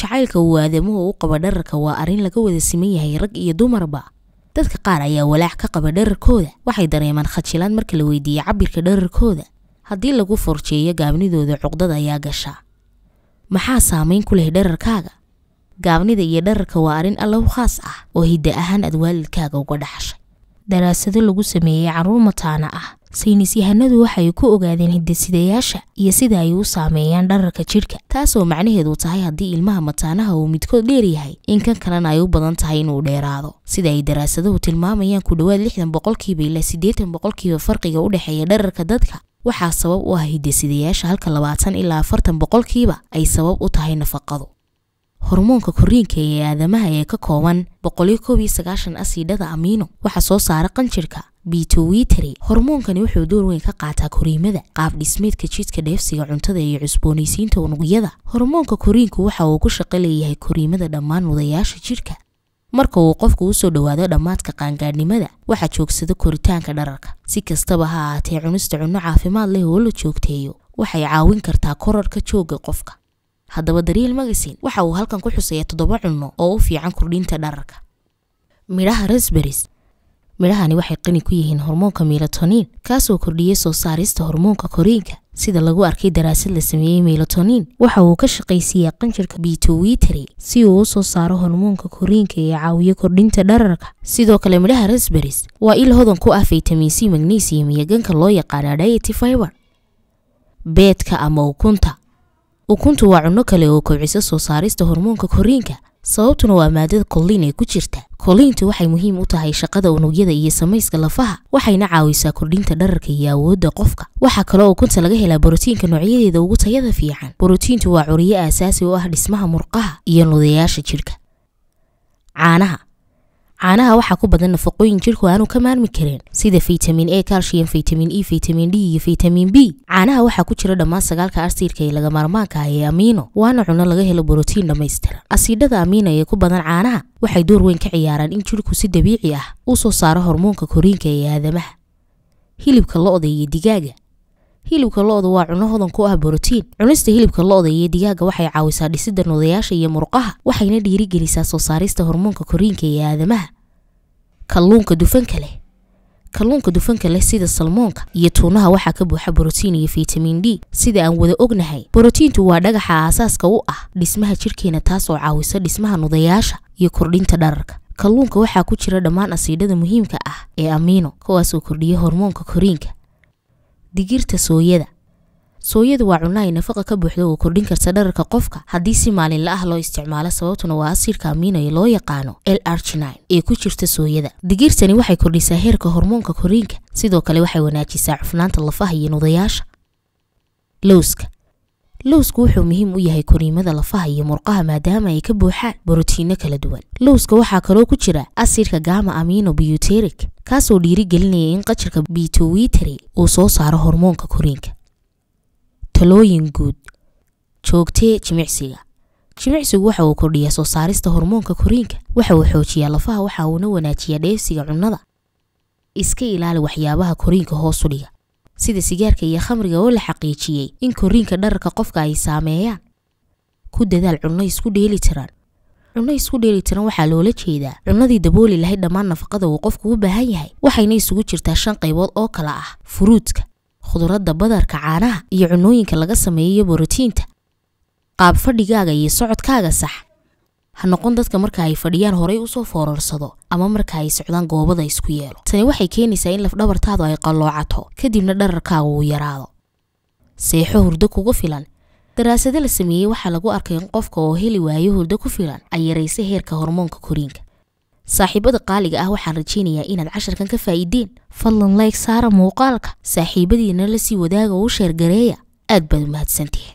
jacaylka uu aadamuhu u qaba dhararka waa arrin laga wada siman yahay rag iyo dumarba dadka qaar ayaa walaac ka qaba dhararkooda waxay dareemaan khajilaan marka la weydiiyey cabirka dhararkooda haddii lagu forjeeyo gaabnidooda cuqdad ayaa gashaa maxaa saamayn ku leh dhararkaaga gaabnida iyo dhararka waa arrin alla khaas ah oo hidda ahaan aad waalidkaaga uga dhaxshay daraasado lagu sameeyey caruur mataana ah saynis yahanadu waxay ku ogaadeen hidasidayaasha iyo sida ay u saameeyaan dhararka jidhka taasoo macnaheedu tahay haddii ilmaha mataanaha uu midkood dheer yahay in kan kalena ay u badan tahay inuu dheeraado sida ay daraasaduhu tilmaamayaan ku dhowaad lixdan boqolkiiba ilaa siddeetan boqolkiiba farqiga u dhexeeya dhararka dadka waxaa sabab u ah hidasidayaasha halka labaatan ilaa afartan boqolkiiba ay sabab u tahay nafaqadu hormoonka koriinka ee aadamaha ee ka kooban boqolyo asiidhada amiino waxaa soo saara qanjirka bitowiteri e hormoonkani wuxuu door weyn ka qaataa koriimada qaab dhismeedka jidka dheefsiga cuntada iyo cusboonaysiinta unugyada hormoonka koriinku waxa uu ku shaqo leeyahay koriimada dhammaan mudayaasha jidhka marka uu qofku usoo dhowaado dhammaadka qaangaadhnimada waxaa joogsado koritaanka dhararka si kastaba ha ahaatee cunista cunno caafimaad leh oo la joogteeyo waxay caawin kartaa korarka jooga qofka haddaba dariel magasin waxa uu halkan ku xuseeya toddoba cunno oo u fiican kordhinta dhararka midhaha resberis midhahani waxay qani ku yihiin hormoonka melatonin kaasoo kordhiyey soo saarista hormoonka koriinka sida lagu arkay daraasad la sameeyey melatonin waxa uu ka shaqaysiiyaa qanjirka bitowitary e si uu u soo saaro hormoonka koriinka ee caawiyo kordhinta dhararka sidoo kale midhaha resberis waa il hodan ku ah vitamin c magnesium iyo ganka loo yaqaana diety fiber beedka ama ukunta ukuntu waa cunno kale oo kobcisa soo saarista hormoonka koriinka sababtuna waa maadada kolliin ee ku jirta kolliintu waxay muhiim u tahay shaqada unugyada iyo samayska lafaha waxayna caawisaa kordhinta dhararka iyo awoodda qofka waxaa kaloo ukunta laga helaa borotiinka noocyadeeda ugu tayada fiican borotiintu waa curiyo aasaasi u ah dhismaha murqaha iyo nudayaasha jidhka caanaha caanaha waxaa ku badan nafaqooyin jirku aanu ka maarmi karin sida faytamin a kalshiyam faytamin e faytamin d iyo faytamin b caanaha waxaa ku jira dhammaan sagaalka arsiirka ee laga maarmaanka ah ee amiino waana cuno laga helo borotiin dhammaystiran asiidhada amiino ee ku badan caanaha waxay door weyn ka ciyaaraan in jirku si dabiici ah u soo saaro hormoonka koriinka ee aadamaha hilibka lo iyo digaaga hilibka lo waa cuno hodan ku ah borotiin cunista hilibka lo iyo digaaga waxay caawisaa dhisidda nudayaasha iyo murqaha waxayna dhiirigelisaa soo saarista hormoonka koriinka ee aadamaha kalluunka dufanka leh kalluunka dufanka leh sida salmoonka iyo tuunaha waxaa ka buuxa borotiin iyo fitamiin d sida aan wada ognahay borotiintu waa dhagaxa aasaaska u ah dhismaha jirkeena taasoo caawisa dhismaha nudayaasha iyo kordhinta dhararka kalluunka waxaa ku jira dhammaan asiidhada muhiimka ah ee amiino kuwaasoo kordhiya hormoonka koriinka digirta sooyada sooyadu waa cunno ay nafaqa ka buuxda oo kordhin karta dhararka qofka haddii si maalinla ah loo isticmaalo sababtuna waa asilka amiinayo loo yaqaano l arginine ee ku jirta sooyada digirtani waxay kordhisaa heerka hormoonka koriinka sidoo kale waxay wanaajisaa cufnaanta lafaha iyo nudayaasha lowska lowsku wuxuu muhiim u yahay koriimada lafaha iyo murqaha maadaama ay ka buuxaan borotiino kala duwan lowska waxaa kaloo ku jira asirka gama amino biyuteric kaasoo dhiirigelinaya in qajarka bitowitary e uu soo saaro hormoonka koriinka talooyin guud joogtee jimicsiga jimicsigu waxa uu kordhiyaa soo saarista hormoonka koriinka waxa uu xoojiyaa lafaha waxa uuna wanaajiyaa dheefsiga cunnada iska ilaali waxyaabaha koriinka hoosu dhiga sida sigaarka iyo khamriga oo la xaqiijiyey in korriinka dhararka qofka ay saameeyaan ku dadaal cunno isku dheeli tiran cunno isku dheeli tiran waxaa loola jeedaa cunnadii dabooli lahayd dhammaan nafaqada uu qofku u baahan yahay waxayna isugu jirtaa shan qaybood oo kale ah furuudka khudradda badarka caanaha iyo cunnooyinka laga sameeyo borotiinta qaab fadhigaaga iyo socodkaaga sax ha noqon dadka marka ay fadhiyaan horay usoo foorarsado ama marka ay socdaan goobada isku yeelo tani waxay keenaysaa in lafdhabartaadu ay qalloocato kadibna dhararkaaga uu yaraado seexo hurdo kugu filan daraasado la sameeyey waxaa lagu arkay in qofka oo heli waayo hurdo ku filan ay yaraysa heerka hormoonka koriinka saaxiibada qaaliga ah waxaan rajaynayaa inaad casharkan ka faa'iideen fadlan layg saara muuqaalka saaxiibadiina la sii wadaaga uu sheergareeya aad baad mahadsantihi